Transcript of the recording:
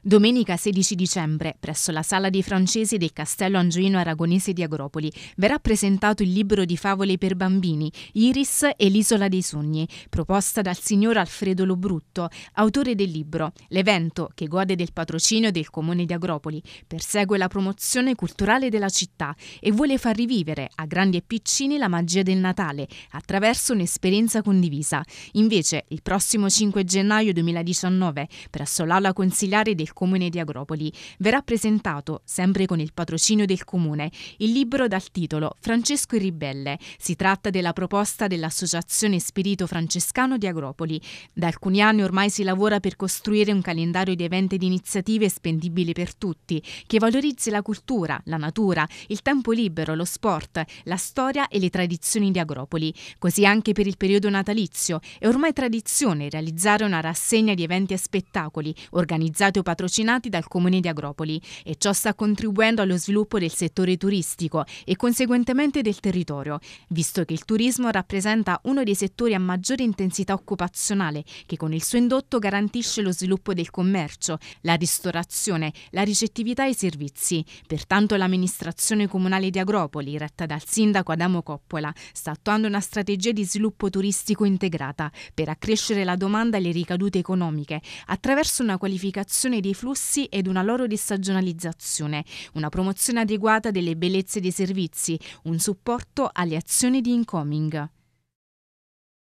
Domenica 16 dicembre, presso la Sala dei Francesi del Castello Angioino Aragonese di Agropoli, verrà presentato il libro di favole per bambini Iris e l'isola dei sogni, proposta dal signor Alfredo Lobrutto, autore del libro. L'evento, che gode del patrocinio del comune di Agropoli, persegue la promozione culturale della città e vuole far rivivere a grandi e piccini la magia del Natale attraverso un'esperienza condivisa. Invece, il prossimo 5 gennaio 2019, presso l'aula consigliare del del Comune di Agropoli. Verrà presentato, sempre con il patrocinio del Comune, il libro dal titolo Francesco il Ribelle. Si tratta della proposta dell'Associazione Spirito Francescano di Agropoli. Da alcuni anni ormai si lavora per costruire un calendario di eventi ed iniziative spendibili per tutti, che valorizzi la cultura, la natura, il tempo libero, lo sport, la storia e le tradizioni di Agropoli. Così anche per il periodo natalizio è ormai tradizione realizzare una rassegna di eventi e spettacoli, organizzati o patrocinati patrocinati dal Comune di Agropoli e ciò sta contribuendo allo sviluppo del settore turistico e conseguentemente del territorio, visto che il turismo rappresenta uno dei settori a maggiore intensità occupazionale che con il suo indotto garantisce lo sviluppo del commercio, la ristorazione, la ricettività e i servizi. Pertanto l'amministrazione comunale di Agropoli, retta dal sindaco Adamo Coppola, sta attuando una strategia di sviluppo turistico integrata per accrescere la domanda e le ricadute economiche attraverso una qualificazione di dei flussi ed una loro destagionalizzazione, una promozione adeguata delle bellezze dei servizi, un supporto alle azioni di incoming.